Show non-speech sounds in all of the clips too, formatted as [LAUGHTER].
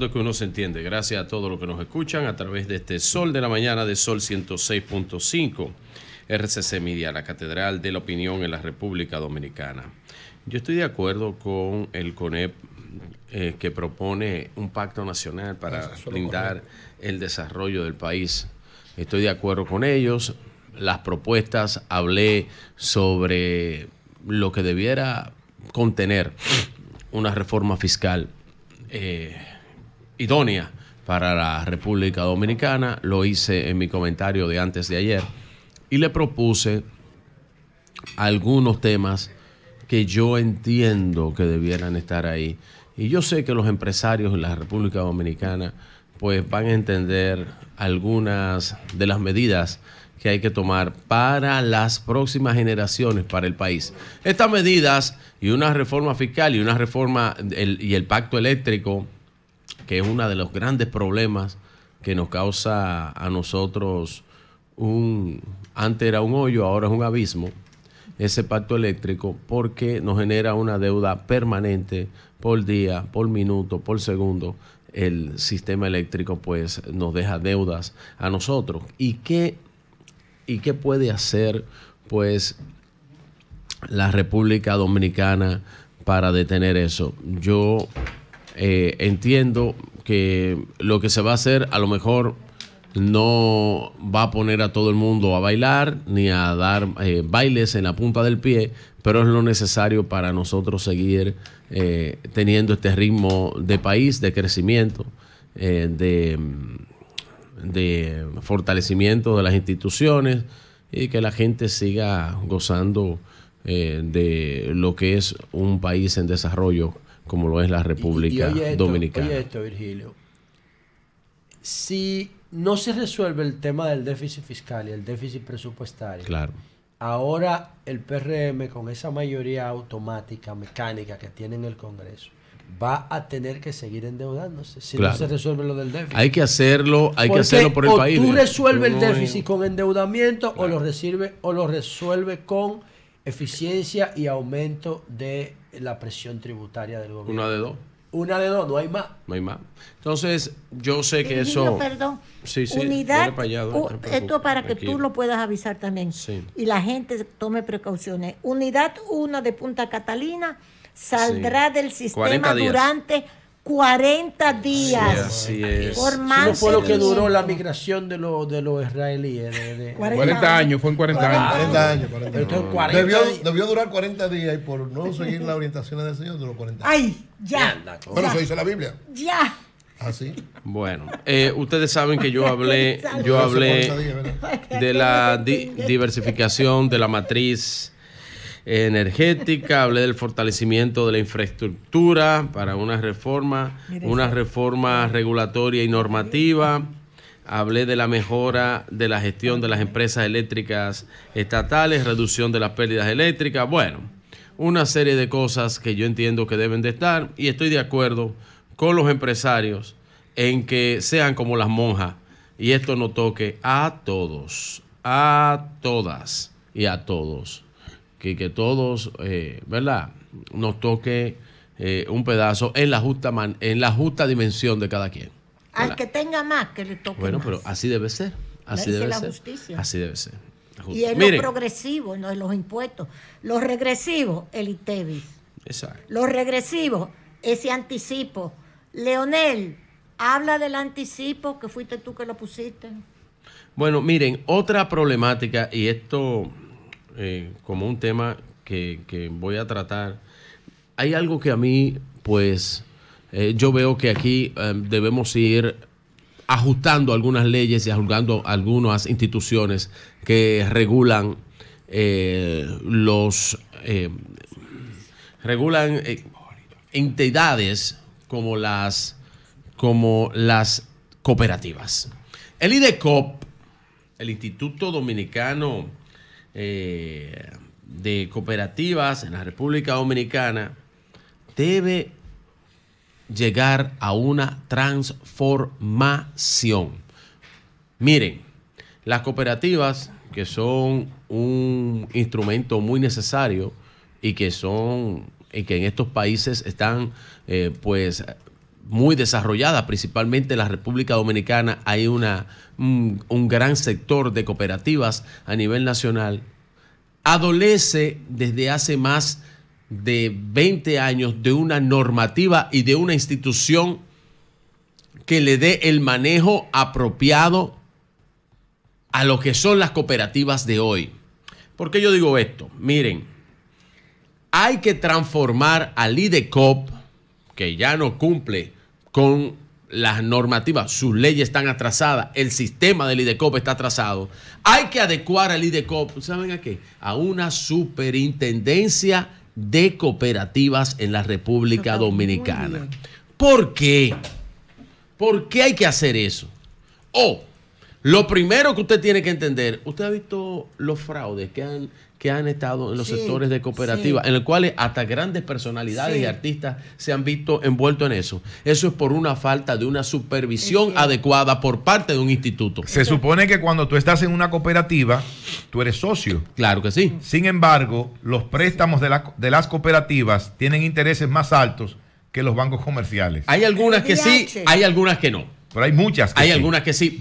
que uno se entiende. Gracias a todos los que nos escuchan a través de este Sol de la Mañana de Sol 106.5, RCC Media, la Catedral de la Opinión en la República Dominicana. Yo estoy de acuerdo con el CONEP eh, que propone un pacto nacional para brindar el desarrollo del país. Estoy de acuerdo con ellos. Las propuestas hablé sobre lo que debiera contener una reforma fiscal. Eh, idónea para la República Dominicana. Lo hice en mi comentario de antes de ayer y le propuse algunos temas que yo entiendo que debieran estar ahí. Y yo sé que los empresarios de la República Dominicana pues van a entender algunas de las medidas que hay que tomar para las próximas generaciones, para el país. Estas medidas y una reforma fiscal y una reforma y el pacto eléctrico que es uno de los grandes problemas que nos causa a nosotros un, antes era un hoyo, ahora es un abismo, ese pacto eléctrico, porque nos genera una deuda permanente por día, por minuto, por segundo. El sistema eléctrico pues nos deja deudas a nosotros. ¿Y qué, y qué puede hacer pues la República Dominicana para detener eso? Yo eh, entiendo que lo que se va a hacer a lo mejor no va a poner a todo el mundo a bailar ni a dar eh, bailes en la punta del pie, pero es lo necesario para nosotros seguir eh, teniendo este ritmo de país, de crecimiento, de, de, fortalecimiento de las instituciones y que la gente siga gozando de lo que es un país en desarrollo como lo es la República Dominicana. y, esto, Dominicana. Virgilio. Si no se resuelve el tema del déficit fiscal y el déficit presupuestario, claro. ahora el PRM con esa mayoría automática, mecánica que tiene en el Congreso, va a tener que seguir endeudándose si no se resuelve lo del déficit. Hay que hacerlo, hay que hacerlo por el o Tú resuelves el déficit con endeudamiento o lo resuelves o lo resuelve con eficiencia y aumento de la presión tributaria del gobierno. Una de dos. Una de dos, no hay más. No hay más. Entonces, yo sé que eso. perdón. Sí, sí. Unidad. esto para que tú lo puedas avisar también. Y la gente tome precauciones. Unidad 1 de Punta Catalina saldrá del sistema durante 40 días. Sí, así es. no fue lo que duró la migración de los de israelíes. Eh, de, 40, años, fue en 40 años. 40 años, Debió, debió, durar 40 días y por no seguir las orientaciones del Señor duró 40 días. ¡Ay! Ya. Pero eso dice la Biblia. Ya. Así. Ah, bueno, eh, ustedes saben que yo [LAUGHS] hablé, yo hablé de la [LAUGHS] diversificación de la matriz energética, hablé del fortalecimiento de la infraestructura para una reforma, una reforma regulatoria y normativa. Hablé de la mejora de la gestión de las empresas eléctricas estatales, reducción de las pérdidas eléctricas. Bueno, una serie de cosas que yo entiendo que deben de estar y estoy de acuerdo con los empresarios en que sean como las monjas y esto no toque a todos, a todas y a todos que, que todos, eh, ¿verdad? Nos toque eh, un pedazo en la justa en la justa dimensión de cada quien. Al que tenga más, que le toque. Bueno, pero así debe ser. Así debe ser. Así debe ser. Y es lo progresivo, no los impuestos. Los regresivos, el ITEVIS. Exacto. Los regresivos, ese anticipo. Leonel, habla del anticipo que fuiste tú que lo pusiste. Bueno, miren, otra problemática, y esto eh, como un tema que, voy a tratar, hay algo que a mí, pues, eh, yo veo que aquí em, debemos ir ajustando algunas leyes y ajustando algunas instituciones que regulan eh, los regulan entidades como las como las cooperativas. El IDECOP, el Instituto Dominicano eh, de cooperativas en la República Dominicana debe llegar a una transformación. Miren, las cooperativas, que son un instrumento muy necesario y que son y que en estos países están eh, pues muy desarrollada, principalmente en la República Dominicana, hay una, un, un, gran sector de cooperativas a nivel nacional, adolece desde hace más de 20 años de una normativa y de una institución que le dé el manejo apropiado a lo que son las cooperativas de hoy. ¿Por qué yo digo esto? Miren, hay que transformar al IDECOP, que ya no cumple con las normativas, sus leyes están atrasadas, el sistema del IDECOP está atrasado. Hay que adecuar al IDECOP, ¿saben a qué? A una superintendencia de cooperativas en la República Dominicana. ¿Por qué? ¿Por qué hay que hacer eso? O, lo primero que usted tiene que entender, usted ha visto los fraudes que han, que han estado en los sectores de cooperativas... en el cual hasta grandes personalidades y artistas se han visto envueltos en eso. Eso es por una falta de una supervisión adecuada por parte de un instituto. Se supone que cuando tú estás en una cooperativa, tú eres socio. Claro que sí. Sin embargo, los préstamos de, las cooperativas tienen intereses más altos que los bancos comerciales. Hay algunas que sí, hay algunas que no. Pero hay muchas que hay algunas que sí.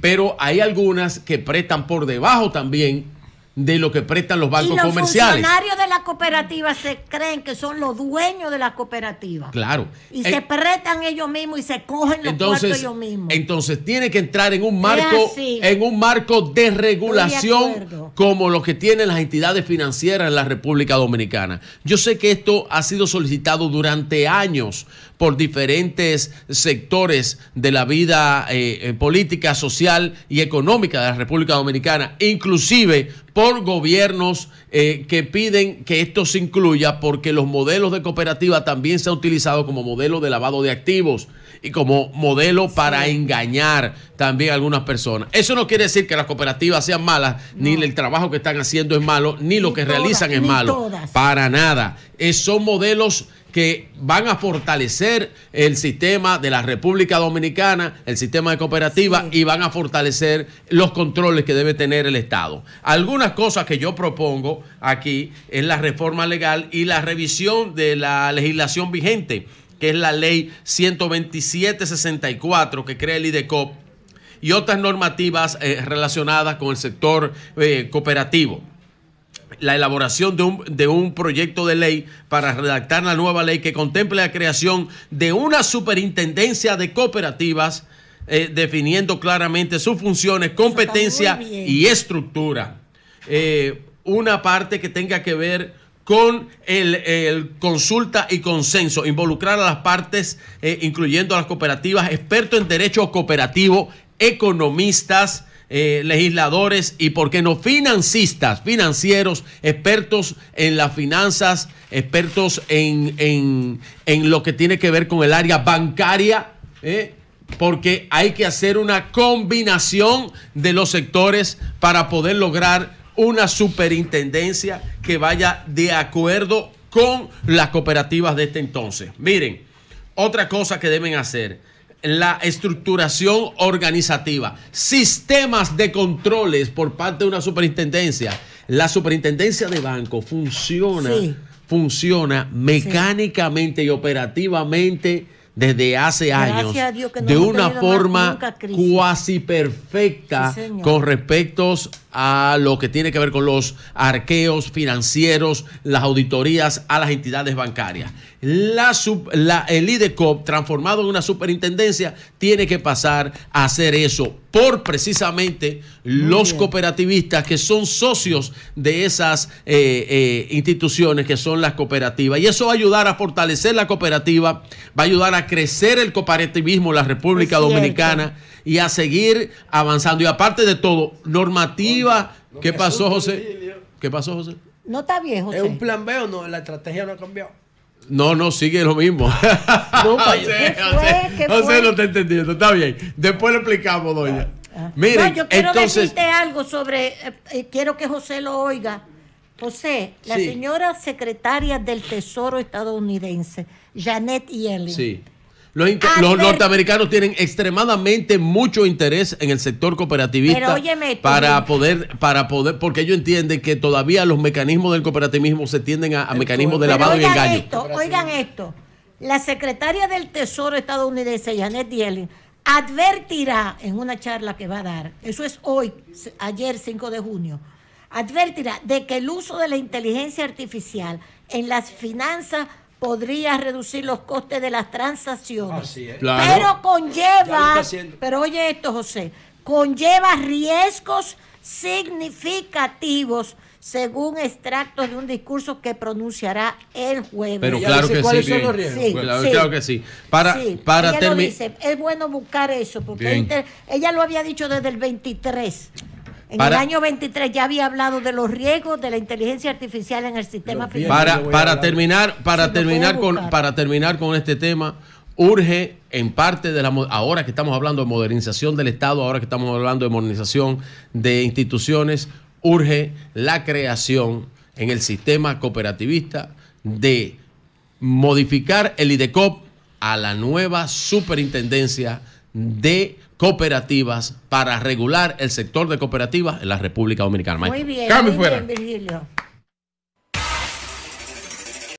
pero hay algunas que prestan por debajo también de lo que prestan los bancos y comerciales. Los funcionarios de la cooperativa se creen que son los dueños de la cooperativa. Claro. Y se eh, prestan ellos mismos y se cogen los entonces, ellos mismos. Entonces tiene que entrar en un marco, en un marco de regulación como lo que tienen las entidades financieras en la República Dominicana. Yo sé que esto ha sido solicitado durante años por diferentes sectores de la vida eh, eh, política, social y económica de la República Dominicana, inclusive por gobiernos eh, que piden que esto se incluya porque los modelos de cooperativa también se han utilizado como modelo de lavado de activos y como modelo para engañar también a algunas personas. Eso no quiere decir que las cooperativas sean malas, ni el trabajo que están haciendo es malo, ni, lo que realizan es malo. Para nada. Eh, son modelos que van a fortalecer el sistema de la República Dominicana, el sistema de cooperativa y van a fortalecer los controles que debe tener el Estado. Algunas cosas que yo propongo aquí es la reforma legal y la revisión de la legislación vigente, que es la ley 12764 que crea el IDECOP y otras normativas eh, relacionadas con el sector eh, cooperativo la elaboración de un, proyecto de ley para redactar la nueva ley que contemple la creación de una superintendencia de cooperativas, eh, definiendo claramente sus funciones, competencia y estructura. Eh, una parte que tenga que ver con el, consulta y consenso, involucrar a las partes, eh, incluyendo a las cooperativas, expertos en derecho cooperativo, economistas, eh, legisladores y, ¿por qué no?, financistas, financieros, expertos en las finanzas, expertos en, en, lo que tiene que ver con el área bancaria, ¿eh? porque hay que hacer una combinación de los sectores para poder lograr una superintendencia que vaya de acuerdo con las cooperativas de este entonces. Miren, otra cosa que deben hacer la estructuración organizativa, sistemas de controles por parte de una superintendencia. La superintendencia de banco funciona, funciona mecánicamente y operativamente desde hace años de una forma cuasi perfecta con con a a lo que tiene que ver con los arqueos financieros, las auditorías a las entidades bancarias. La, el IDECOP, transformado en una superintendencia, tiene que pasar a hacer eso por precisamente los cooperativistas que son socios de esas eh, eh, instituciones que son las cooperativas. Y eso va a ayudar a fortalecer la cooperativa, va a ayudar a crecer el cooperativismo en la República Dominicana y a seguir avanzando. Y aparte de todo, normativa ¿qué pasó, José? ¿Qué pasó, José? No está bien, José. ¿Es un plan B o no? La estrategia no ha cambiado. No, no, sigue lo mismo. [LAUGHS] No, José, José, no está entendiendo. Está bien. Después lo explicamos, doña. Ah, ah. yo quiero entonces... decirte algo sobre. Eh, eh, quiero que José lo oiga. José, la señora secretaria del Tesoro estadounidense, Janet Yellen. Sí los, norteamericanos tienen extremadamente mucho interés en el sector cooperativista para poder, para poder, porque ellos entienden que todavía los mecanismos del cooperativismo se tienden a, mecanismos de lavado y engaño. Esto, oigan esto, la secretaria del Tesoro estadounidense, Janet Yellen, advertirá en una charla que va a dar, eso es hoy, ayer 5 de junio, advertirá de que el uso de la inteligencia artificial en las finanzas podría reducir los costes de las transacciones. Pero conlleva, pero oye esto, José, conlleva riesgos significativos según extractos de un discurso que pronunciará el jueves. Pero claro que sí, son los riesgos? claro, que sí. Para, terminar. Es bueno buscar eso, porque ella, ella lo había dicho desde el 23. En el año 23 ya había hablado de los riesgos de la inteligencia artificial en el sistema financiero. Para, terminar, para terminar con para terminar con este tema, urge en parte de la ahora que estamos hablando de modernización del Estado, ahora que estamos hablando de modernización de instituciones, urge la creación en el sistema cooperativista de modificar el IDECOP a la nueva superintendencia de cooperativas para regular el sector de cooperativas en la República Dominicana. Muy bien, Bien,